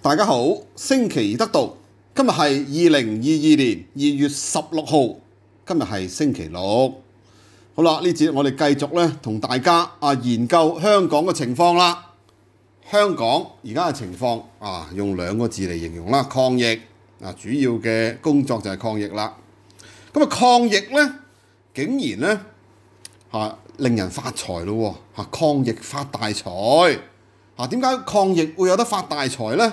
大家好，星期得道，今日系二零二二年二月十六號，今日係星期六。好啦，呢節我哋繼續咧同大家啊研究香港嘅情況啦。香港而家嘅情況啊，用兩個字嚟形容啦，抗疫啊，主要嘅工作就係抗疫啦。咁啊，抗疫咧竟然咧啊、令人發財咯吓、抗疫發大財啊？點解抗疫會有得發大財咧？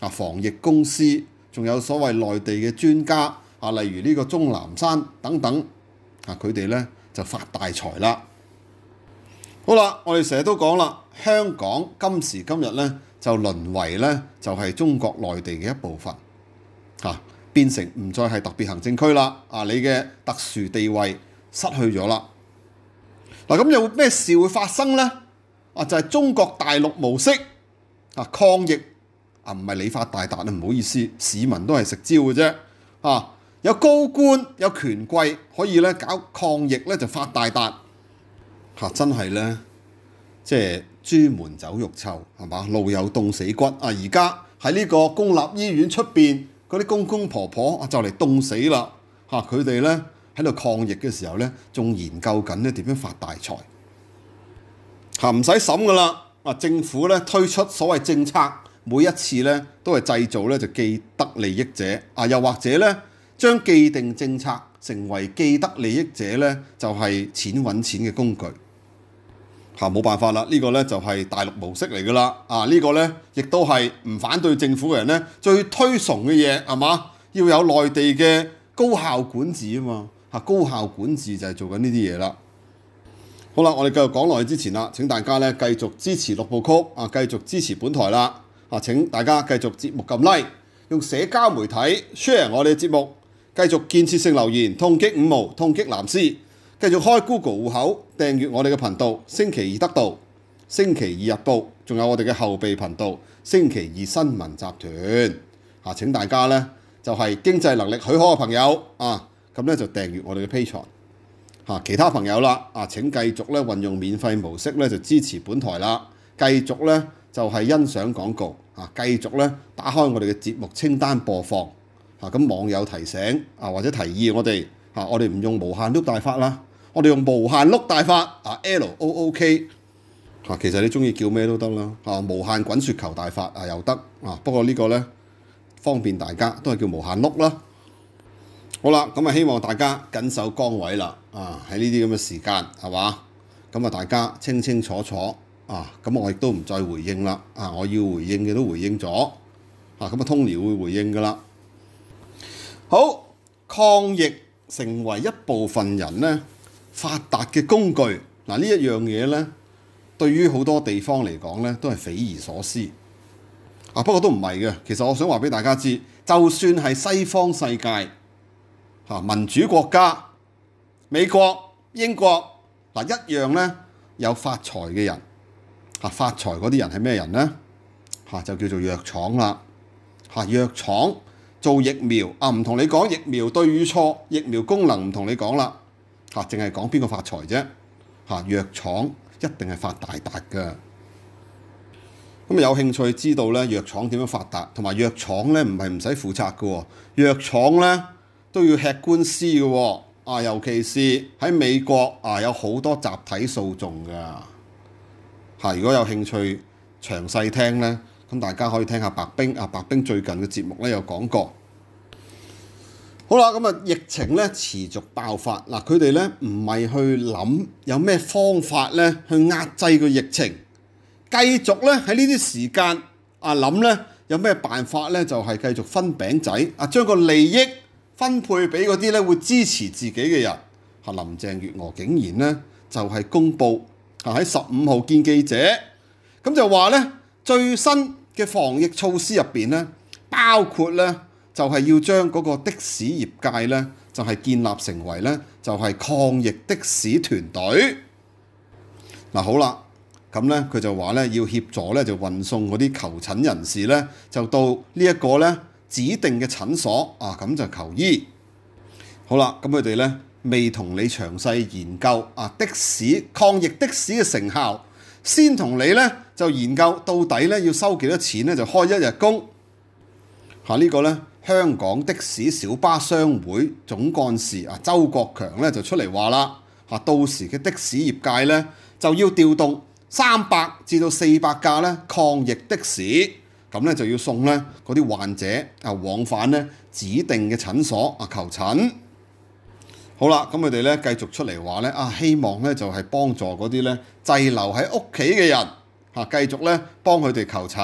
啊！防疫公司，仲有所謂內地嘅專家，啊，例如呢個鐘南山等等，啊，佢哋咧就發大財啦。好啦，我哋成日都講啦，香港今時今日咧就淪為咧就係中國內地嘅一部分，啊，變成唔再係特別行政區啦，啊，你嘅特殊地位失去咗啦。嗱咁又咩事會發生呢？啊，就係中國大陸模式啊，抗疫。啊，唔係你發大達啊！唔好意思，市民都係食蕉嘅啫。啊，有高官有權貴可以咧搞抗疫咧就發大達嚇，真係咧即係豬門走肉臭係嘛？路又凍死骨啊！而家喺呢個公立醫院出邊嗰啲公公婆婆啊就嚟凍死啦嚇！佢哋咧喺度抗疫嘅時候咧仲研究緊咧點樣發大財嚇，唔使審噶啦啊！政府咧推出所謂政策。每一次咧都係製造咧就既得利益者啊，又或者咧將既定政策成為既得利益者咧就係錢揾錢嘅工具嚇，冇辦法啦！呢個咧就係大陸模式嚟噶啦啊！呢個咧亦都係唔反對政府嘅人咧最推崇嘅嘢係嘛？要有內地嘅高效管治啊嘛嚇，高效管治就係做緊呢啲嘢啦。好啦，我哋繼續講落去之前啦，請大家咧繼續支持六部曲啊，繼續支持本台啦。啊！請大家繼續節目撳 like，用社交媒體 share 我哋嘅節目，繼續建設性留言，痛擊五毛，痛擊藍絲，繼續開 Google 户口訂閱我哋嘅頻道。星期二得到，星期二日報，仲有我哋嘅後備頻道星期二新聞集團。啊！請大家咧就係經濟能力許可嘅朋友啊，咁咧就訂閱我哋嘅 Patreon。其他朋友啦，啊請繼續咧運用免費模式咧就支持本台啦，繼續咧。就係欣賞廣告啊！繼續咧打開我哋嘅節目清單播放啊！咁網友提醒啊，或者提議我哋啊，我哋唔用無限碌大法啦，我哋用無限碌大法啊，L O O K 啊，其實你中意叫咩都得啦啊，無限滾雪球大法啊又得啊，不過呢個咧方便大家都係叫無限碌啦。好啦，咁啊希望大家緊守崗位啦啊！喺呢啲咁嘅時間係嘛？咁啊大家清清楚楚。啊，咁我亦都唔再回應啦。啊，我要回應嘅都回應咗。啊，咁啊，通年會回應噶啦。好，抗疫成為一部分人咧發達嘅工具嗱，呢一樣嘢咧，對於好多地方嚟講咧都係匪夷所思啊。不過都唔係嘅，其實我想話俾大家知，就算係西方世界嚇民主國家美國英國嗱一樣咧有發財嘅人。嚇發財嗰啲人係咩人呢？嚇就叫做藥廠啦。嚇藥廠做疫苗啊，唔同你講疫苗對與錯，疫苗功能唔同你講啦。嚇，淨係講邊個發財啫？嚇藥廠一定係發大達嘅。咁有興趣知道咧，藥廠點樣發達，同埋藥廠咧唔係唔使負責嘅。藥廠咧都要吃官司嘅。啊，尤其是喺美國啊，有好多集體訴訟㗎。如果有興趣詳細聽咧，咁大家可以聽下白冰啊，白冰最近嘅節目咧有講過。好啦，咁啊疫情咧持續爆發，嗱佢哋咧唔係去諗有咩方法咧去壓制個疫情，繼續咧喺呢啲時間啊諗咧有咩辦法咧就係繼續分餅仔啊，將個利益分配俾嗰啲咧會支持自己嘅人。林鄭月娥竟然咧就係公布。啊！喺十五號見記者，咁就話咧最新嘅防疫措施入邊咧，包括咧就係要將嗰個的士業界咧就係建立成為咧就係抗疫的士團隊。嗱好啦，咁咧佢就話咧要協助咧就運送嗰啲求診人士咧就到呢一個咧指定嘅診所啊，咁就求醫。好啦，咁佢哋咧。未同你詳細研究啊的士抗疫的士嘅成效，先同你呢就研究到底呢要收幾多錢呢？就開一日工。嚇呢個呢，香港的士小巴商會總幹事啊周國強呢就出嚟話啦嚇到時嘅的士業界呢就要調動三百至到四百架呢抗疫的士，咁咧就要送咧嗰啲患者啊往返咧指定嘅診所啊求診。好啦，咁佢哋咧繼續出嚟話咧，啊希望咧就係幫助嗰啲咧滯留喺屋企嘅人嚇，繼續咧幫佢哋求診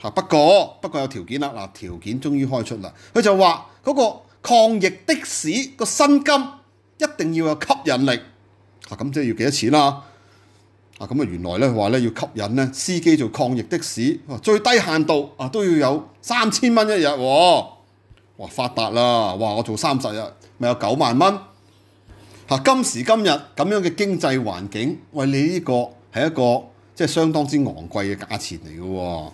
嚇。不過不過有條件啦，嗱條件終於開出啦，佢就話嗰個抗疫的士個薪金一定要有吸引力嚇。咁即係要幾多錢啦？啊咁啊原來咧話咧要吸引咧司機做抗疫的士，最低限度啊都要有三千蚊一日喎。哇發達啦！哇我做三十日。咪有九萬蚊嚇！今時今日咁樣嘅經濟環境，喂，你呢個係一個即係相當之昂貴嘅價錢嚟嘅，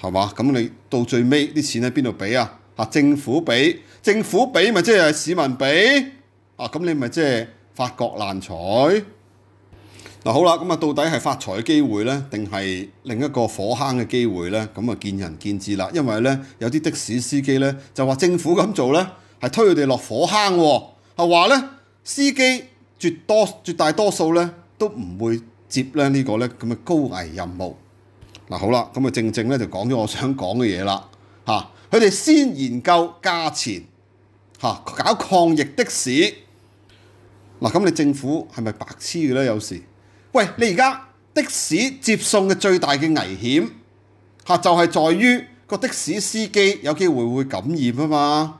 係嘛？咁你到最尾啲錢喺邊度俾啊？嚇政府俾，政府俾咪即係市民俾？啊咁你咪即係發國難財嗱？好啦，咁啊到底係發財嘅機會咧，定係另一個火坑嘅機會咧？咁啊見仁見智啦，因為咧有啲的士司機咧就話政府咁做咧。係推佢哋落火坑喎，係話咧司機絕多絕大多數咧都唔會接咧呢個咧咁嘅高危任務嗱。好啦，咁啊正正咧就講咗我想講嘅嘢啦嚇。佢哋先研究價錢嚇搞抗疫的士嗱，咁你政府係咪白痴嘅咧？有時喂你而家的士接送嘅最大嘅危險嚇就係在於個的士司機有機會會感染啊嘛。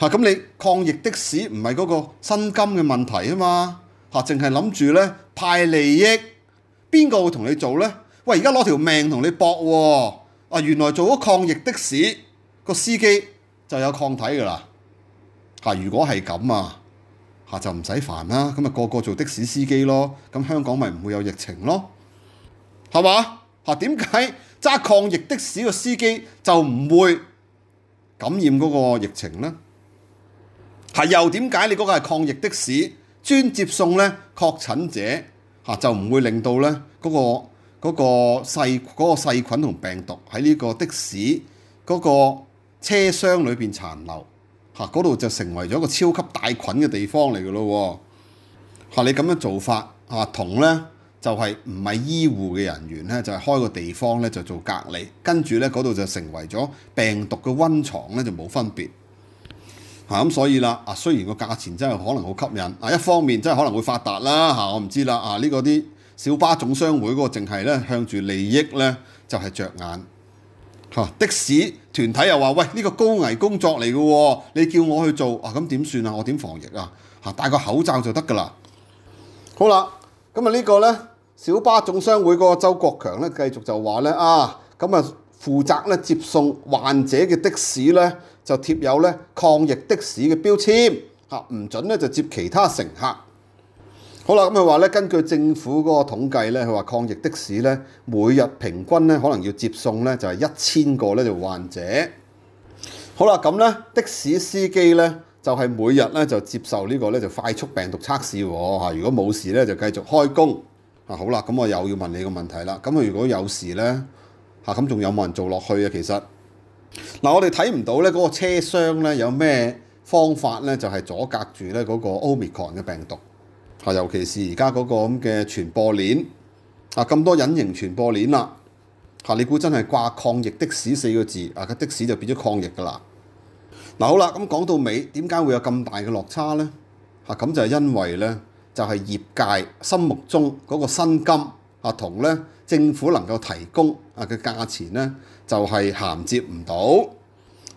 嚇咁你抗疫的士唔係嗰個薪金嘅問題啊嘛嚇，淨係諗住咧派利益，邊個會同你做咧？喂，而家攞條命同你搏喎！啊，原來做咗抗疫的士個司機就有抗體㗎啦嚇！如果係咁啊嚇就唔使煩啦，咁啊個個做的士司機咯，咁香港咪唔會有疫情咯？係嘛嚇？點解揸抗疫的士個司機就唔會感染嗰個疫情咧？係又點解你嗰個係抗疫的士專接送咧確診者嚇就唔會令到咧嗰個嗰個細嗰個細菌同病毒喺呢個的士嗰個車廂裏邊殘留嚇嗰度就成為咗一個超級大菌嘅地方嚟嘅咯嚇你咁樣做法嚇同咧就係唔係醫護嘅人員咧就係開個地方咧就做隔離跟住咧嗰度就成為咗病毒嘅溫床咧就冇分別。咁所以啦，啊雖然個價錢真係可能好吸引，啊一方面真係可能會發達啦嚇，我唔知啦，啊呢個啲小巴總商會嗰個淨係咧向住利益咧就係着眼嚇的士團體又話喂呢個高危工作嚟嘅，你叫我去做啊咁點算啊？我點防疫啊？嚇戴個口罩就得㗎啦。好啦，咁啊呢個咧小巴總商會嗰個周國強咧繼續就話咧啊咁啊。負責咧接送患者嘅的士咧，就貼有咧抗疫的士嘅標籤，嚇唔準咧就接其他乘客。好啦，咁佢話咧，根據政府嗰個統計咧，佢話抗疫的士咧，每日平均咧可能要接送咧就係一千個咧就患者。好啦，咁咧的士司機咧就係每日咧就接受呢個咧就快速病毒測試喎如果冇事咧就繼續開工。啊好啦，咁我又要問你個問題啦。咁佢如果有事咧？啊！咁仲有冇人做落去啊？其實嗱，我哋睇唔到咧，嗰個車廂咧有咩方法咧，就係阻隔住咧嗰個 Omicron 嘅病毒啊。尤其是而家嗰個咁嘅傳播鏈啊，咁多隱形傳播鏈啦嚇，你估真係掛抗疫的士四個字啊？個的士就變咗抗疫㗎啦。嗱，好啦，咁講到尾，點解會有咁大嘅落差咧？嚇，咁就係因為咧，就係業界心目中嗰個薪金啊，同咧政府能夠提供。啊！個價錢咧就係銜接唔到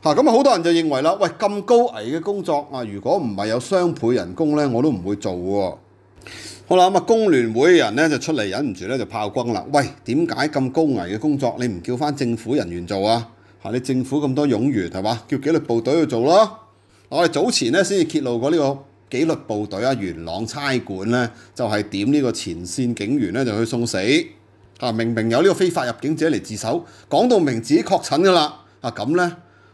嚇，咁啊好多人就認為啦，喂咁高危嘅工作啊，如果唔係有雙倍人工咧，我都唔會做喎。好啦，咁啊工聯會人咧就出嚟忍唔住咧就炮轟啦，喂點解咁高危嘅工作你唔叫翻政府人員做啊？嚇你政府咁多勇員係嘛，叫紀律部隊去做咯。我哋早前咧先至揭露過呢個紀律部隊啊，元朗差館咧就係點呢個前線警員咧就去送死。啊，明明有呢個非法入境者嚟自首，講到明自己確診㗎啦。啊咁咧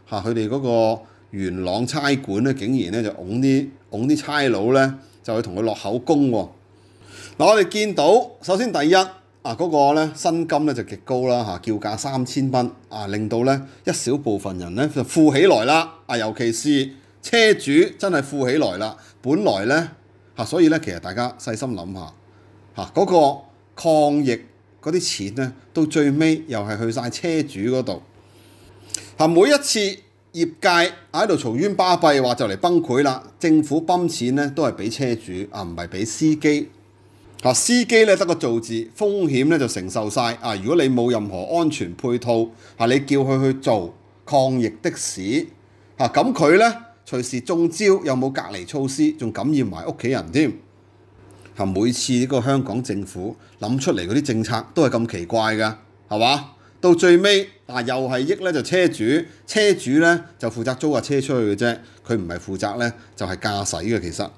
嚇，佢哋嗰個元朗差館咧，竟然咧就擁啲擁啲差佬咧，就去同佢落口供喎。嗱，我哋見到首先第一啊，嗰個咧薪金咧就極高啦嚇，叫價三千蚊啊，令到咧一小部分人咧就富起來啦。啊，尤其是車主真係富起來啦。本來咧嚇，所以咧其實大家細心諗下嚇嗰個抗疫。嗰啲錢咧，到最尾又係去曬車主嗰度。啊，每一次業界喺度嘈冤巴閉，話就嚟崩潰啦。政府泵錢咧，都係俾車主啊，唔係俾司機。啊，司機咧得個做字，風險咧就承受曬。啊，如果你冇任何安全配套，嚇你叫佢去做抗疫的士，嚇咁佢咧隨時中招，又冇隔離措施，仲感染埋屋企人添。啊！每次呢個香港政府諗出嚟嗰啲政策都係咁奇怪㗎，係嘛？到最尾啊，又係益咧就車主，車主咧就負責租架車出去嘅啫，佢唔係負責咧就係駕駛嘅。其實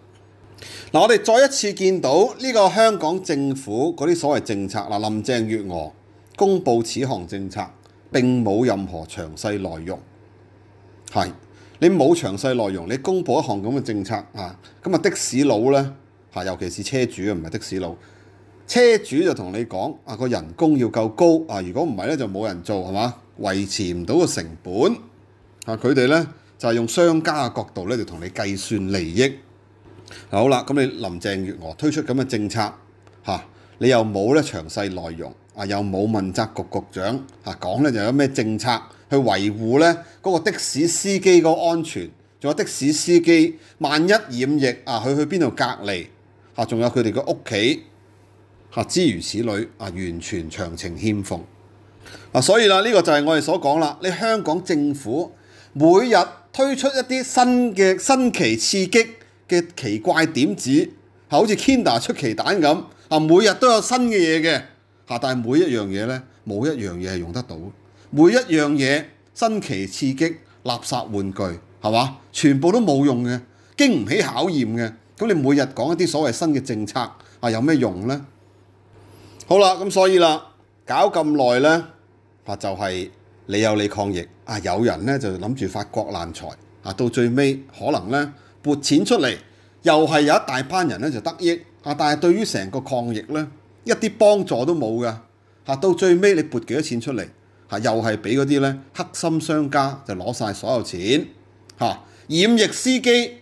嗱，我哋再一次見到呢個香港政府嗰啲所謂政策嗱，林鄭月娥公布此項政策並冇任何詳細內容，係你冇詳細內容，你公布一項咁嘅政策啊，咁啊的士佬咧？嚇，尤其是車主啊，唔係的士佬。車主就同你講啊，個人工要夠高啊，如果唔係咧就冇人做，係嘛？維持唔到個成本。啊。佢哋咧就係用商家嘅角度咧，就同你計算利益。好啦，咁你林鄭月娥推出咁嘅政策嚇，你又冇咧詳細內容啊，又冇問責局局長嚇講咧就有咩政策去維護咧嗰個的士司機個安全，仲有的士司機萬一染疫啊，佢去邊度隔離？嚇，仲有佢哋嘅屋企，嚇，諸如此類，啊，完全長情牽縫，啊，所以啦，呢個就係我哋所講啦，你香港政府每日推出一啲新嘅新奇刺激嘅奇怪點子，嚇，好似 Kinder 出奇蛋咁，啊，每日都有新嘅嘢嘅，嚇，但係每一樣嘢咧，冇一樣嘢係用得到，每一樣嘢新奇刺激垃圾玩具，係嘛，全部都冇用嘅，經唔起考驗嘅。咁你每日講一啲所謂新嘅政策啊，有咩用呢？好啦，咁所以啦，搞咁耐咧，啊就係你有你抗疫啊，有人咧就諗住發國難財啊，到最尾可能咧撥錢出嚟，又係有一大班人咧就得益啊，但係對於成個抗疫咧一啲幫助都冇㗎。嚇，到最尾你撥幾多錢出嚟嚇，又係俾嗰啲咧黑心商家就攞晒所有錢嚇，掩疫司機。